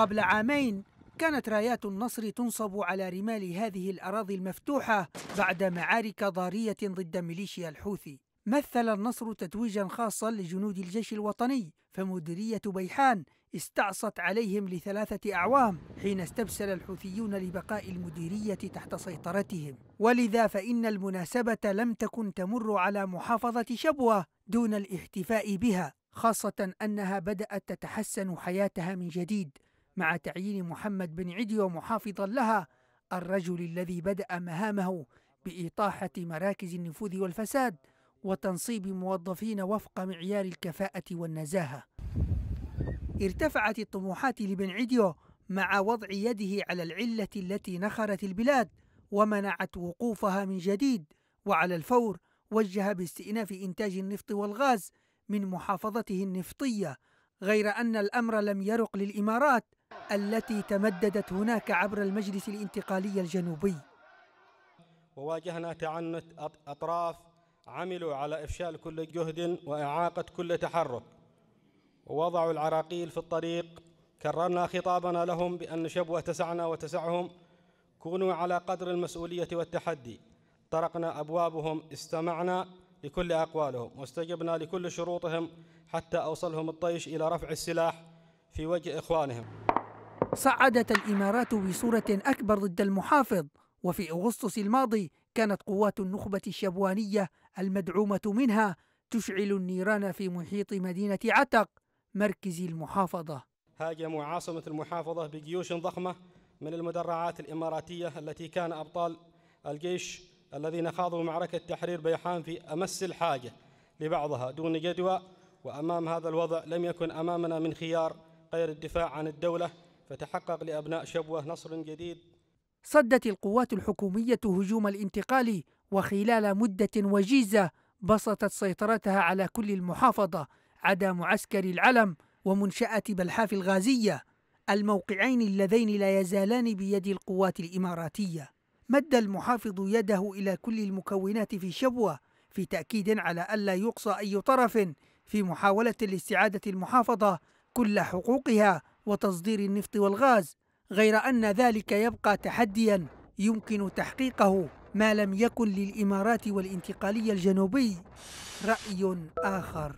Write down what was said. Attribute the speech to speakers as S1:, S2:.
S1: قبل عامين كانت رايات النصر تنصب على رمال هذه الأراضي المفتوحة بعد معارك ضارية ضد ميليشيا الحوثي مثل النصر تتويجا خاصا لجنود الجيش الوطني فمديرية بيحان استعصت عليهم لثلاثة أعوام حين استبسل الحوثيون لبقاء المديرية تحت سيطرتهم ولذا فإن المناسبة لم تكن تمر على محافظة شبوة دون الاحتفاء بها خاصة أنها بدأت تتحسن حياتها من جديد مع تعيين محمد بن عديو محافظا لها الرجل الذي بدأ مهامه بإطاحة مراكز النفوذ والفساد وتنصيب موظفين وفق معيار الكفاءة والنزاهة ارتفعت الطموحات لبن عديو مع وضع يده على العلة التي نخرت البلاد ومنعت وقوفها من جديد وعلى الفور وجه باستئناف إنتاج النفط والغاز من محافظته النفطية غير أن الأمر لم يرق للإمارات التي تمددت هناك عبر المجلس الانتقالي الجنوبي
S2: وواجهنا تعنت أطراف عملوا على إفشال كل جهد وإعاقة كل تحرك ووضعوا العراقيل في الطريق كررنا خطابنا لهم بأن شبوة تسعنا وتسعهم كونوا على قدر المسؤولية والتحدي طرقنا أبوابهم استمعنا لكل أقوالهم واستجبنا لكل شروطهم حتى أوصلهم الطيش إلى رفع السلاح في وجه إخوانهم
S1: صعدت الإمارات بصورة أكبر ضد المحافظ وفي أغسطس الماضي كانت قوات النخبة الشبوانية المدعومة منها تشعل النيران في محيط مدينة عتق مركز المحافظة
S2: هاجموا عاصمة المحافظة بجيوش ضخمة من المدرعات الإماراتية التي كان أبطال الجيش الذين خاضوا معركة تحرير بيحان في أمس الحاجة لبعضها دون جدوى وأمام هذا الوضع لم يكن أمامنا من خيار غير الدفاع عن الدولة فتحقق لأبناء شبوة نصر جديد
S1: صدت القوات الحكومية هجوم الانتقال وخلال مدة وجيزة بسطت سيطرتها على كل المحافظة عدا معسكر العلم ومنشأة بلحاف الغازية الموقعين اللذين لا يزالان بيد القوات الإماراتية مد المحافظ يده إلى كل المكونات في شبوة في تأكيد على ألا يقصى أي طرف في محاولة لاستعادة المحافظة كل حقوقها وتصدير النفط والغاز غير أن ذلك يبقى تحديا يمكن تحقيقه ما لم يكن للإمارات والانتقالية الجنوبي رأي آخر